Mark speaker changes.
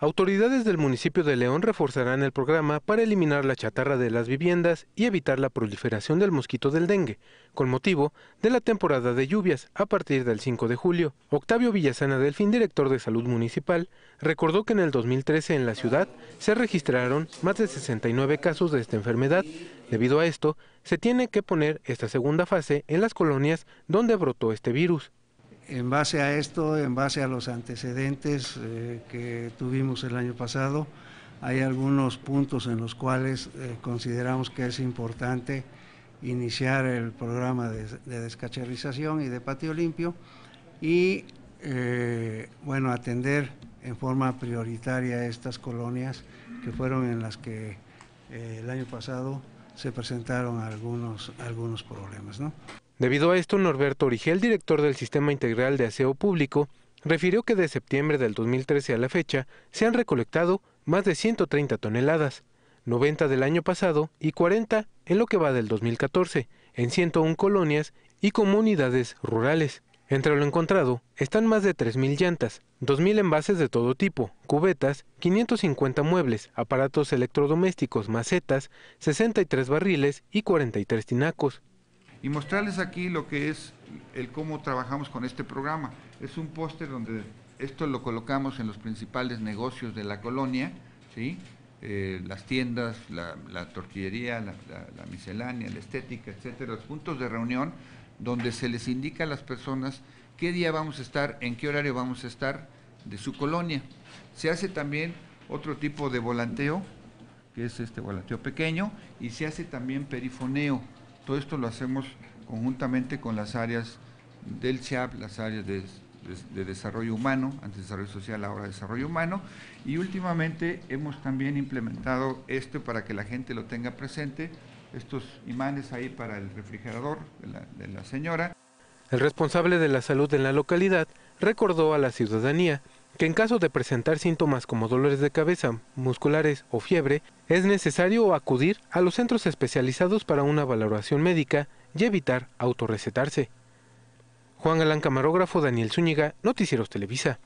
Speaker 1: Autoridades del municipio de León reforzarán el programa para eliminar la chatarra de las viviendas y evitar la proliferación del mosquito del dengue, con motivo de la temporada de lluvias a partir del 5 de julio. Octavio Villasana Delfín, director de Salud Municipal, recordó que en el 2013 en la ciudad se registraron más de 69 casos de esta enfermedad. Debido a esto, se tiene que poner esta segunda fase en las colonias donde brotó este virus. En base a esto, en base a los antecedentes eh,
Speaker 2: que tuvimos el año pasado, hay algunos puntos en los cuales eh, consideramos que es importante iniciar el programa de, descacharización y de patio limpio y, eh, bueno, atender en forma prioritaria estas colonias que fueron en las que el año pasado se presentaron algunos, algunos problemas.
Speaker 1: Debido a esto, Norberto Origel, director del Sistema Integral de Aseo Público, refirió que de septiembre del 2013 a la fecha se han recolectado más de 130 toneladas, 90 del año pasado y 40 en lo que va del 2014, en 101 colonias y comunidades rurales. Entre lo encontrado están más de 3.000 llantas, 2.000 envases de todo tipo, cubetas, 550 muebles, aparatos electrodomésticos, macetas, 63 barriles y 43 tinacos.
Speaker 3: Y mostrarles aquí lo que es el cómo trabajamos con este programa. Es un póster donde esto lo colocamos en los principales negocios de la colonia, ¿sí? Eh, las tiendas, la, tortillería, la, la, miscelánea, la estética, etcétera, los puntos de reunión donde se les indica a las personas qué día vamos a estar, en qué horario vamos a estar de su colonia. Se hace también otro tipo de volanteo, que es este volanteo pequeño, y se hace también perifoneo. Todo esto lo hacemos conjuntamente con las áreas del CHAP, las áreas de, desarrollo humano, antes desarrollo social, ahora desarrollo humano, y últimamente hemos también implementado esto para que la gente lo tenga presente, estos imanes ahí para el refrigerador de la, señora.
Speaker 1: El responsable de la salud en la localidad recordó a la ciudadanía que en caso de presentar síntomas como dolores de cabeza, musculares o fiebre, es necesario acudir a los centros especializados para una valoración médica y evitar autorrecetarse. Juan Alán Camarógrafo, Daniel Zúñiga, Noticieros Televisa.